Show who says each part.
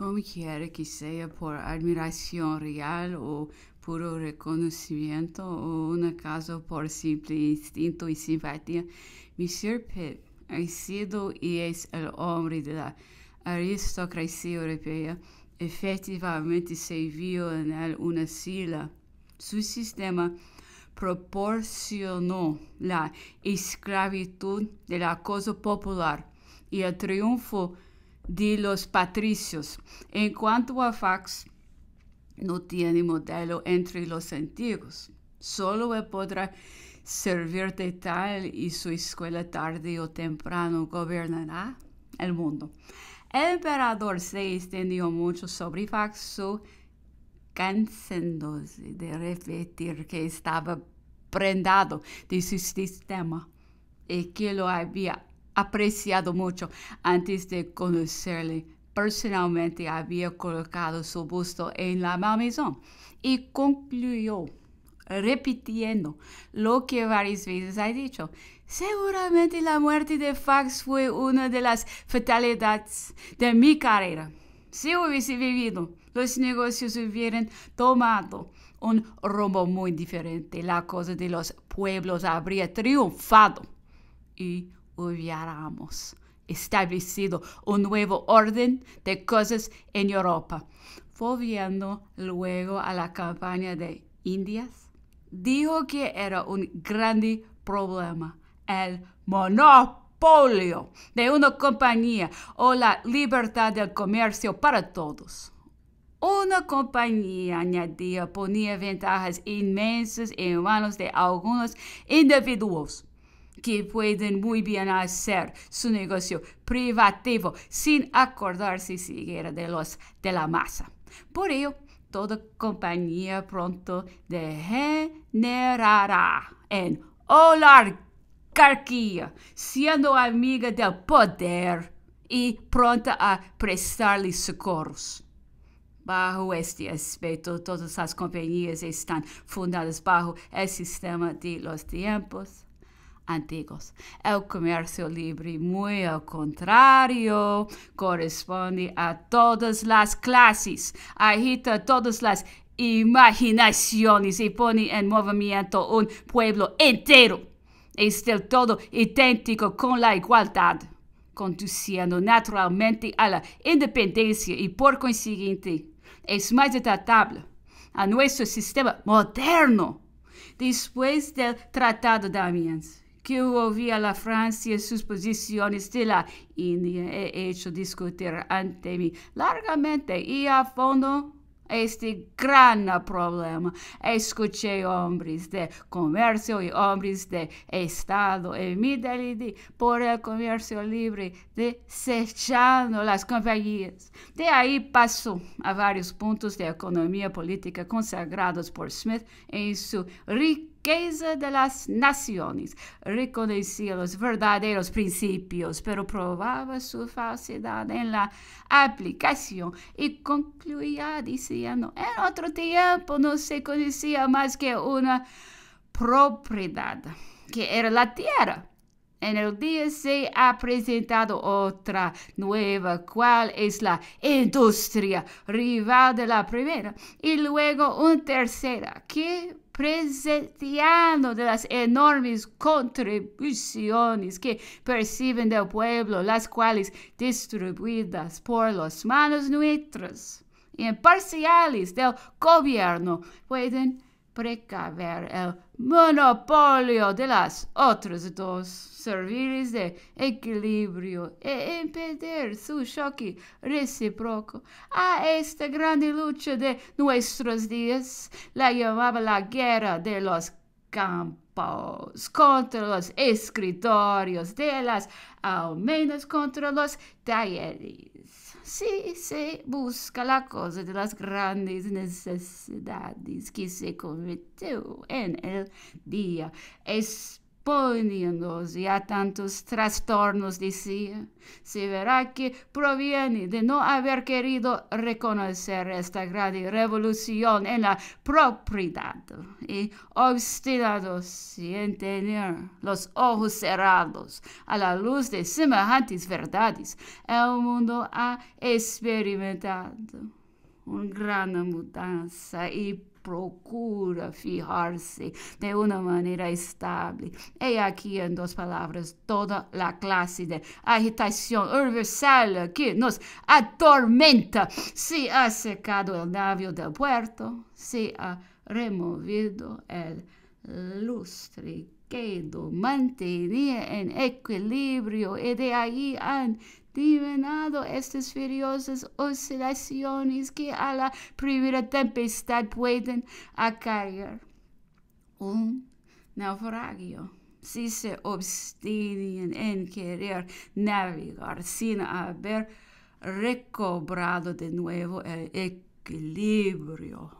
Speaker 1: como quiere que sea por admiración real o puro reconocimiento o un acaso por simple instinto y simpatía, Monsieur Pitt ha sido y es el hombre de la aristocracia europea. Efectivamente se vio en él una sila. Su sistema proporcionó la esclavitud del acoso popular y el triunfo de los patricios. En cuanto a fax, no tiene modelo entre los antiguos. Solo podrá servir de tal y su escuela tarde o temprano gobernará el mundo. El emperador se extendió mucho sobre Fax, cansándose de repetir que estaba prendado de su sistema y que lo había apreciado mucho. Antes de conocerle personalmente, había colocado su busto en la Malmaison y concluyó repitiendo lo que varias veces ha dicho. Seguramente la muerte de Fax fue una de las fatalidades de mi carrera. Si hubiese vivido, los negocios hubieran tomado un rumbo muy diferente. La cosa de los pueblos habría triunfado y establecido un nuevo orden de cosas en Europa. Volviendo luego a la campaña de Indias, dijo que era un grande problema el monopolio de una compañía o la libertad del comercio para todos. Una compañía, añadía, ponía ventajas inmensas en manos de algunos individuos que pueden muy bien hacer su negocio privativo sin acordarse siquiera de los de la masa. Por ello, toda compañía pronto degenerará en oligarquía, siendo amiga del poder y pronta a prestarle socorros. Bajo este aspecto, todas las compañías están fundadas bajo el sistema de los tiempos Antiguos, El comercio libre, muy al contrario, corresponde a todas las clases, agita todas las imaginaciones y pone en movimiento un pueblo entero. Es del todo idéntico con la igualdad, conduciendo naturalmente a la independencia y por consiguiente es más adaptable a nuestro sistema moderno después del Tratado de Amiens que ouvia França e suas posições de la Índia e hecho discutir ante mim largamente e a fundo este grande problema. Escutei homens de comércio e homens de Estado e me delidi por el comércio livre, desechando as companhias. De aí passou a vários pontos de economia política consagrados por Smith em sua rica de las naciones. Reconocía los verdaderos principios, pero probaba su falsedad en la aplicación y concluía diciendo, en otro tiempo no se conocía más que una propiedad, que era la tierra. En el día se ha presentado otra nueva, cual es la industria rival de la primera, y luego una tercera, que presenciando de las enormes contribuciones que perciben del pueblo, las cuales distribuidas por las manos nuestras imparciales del gobierno pueden precaver el monopolio de las otras dos, servirles de equilibrio e impedir su choque recíproco. A esta grande lucha de nuestros días la llamaba la guerra de los campos, contra los escritorios de las, al menos contra los talleres. Si se busca la cosa de las grandes necesidades que se cometió en el día, es poniéndose ya tantos trastornos, decía, se verá que proviene de no haber querido reconocer esta gran revolución en la propiedad y obstinados en tener los ojos cerrados a la luz de semejantes verdades, el mundo ha experimentado una gran mudanza y procura fijarse de una manera estable. He aquí en dos palabras toda la clase de agitación universal que nos atormenta. Se ha secado el navio del puerto, se ha removido el lustre que lo mantenía en equilibrio y de ahí han ¿Divenado estas furiosas oscilaciones que a la primera tempestad pueden acarrear. Un naufragio si se obstinan en querer navegar sin haber recobrado de nuevo el equilibrio.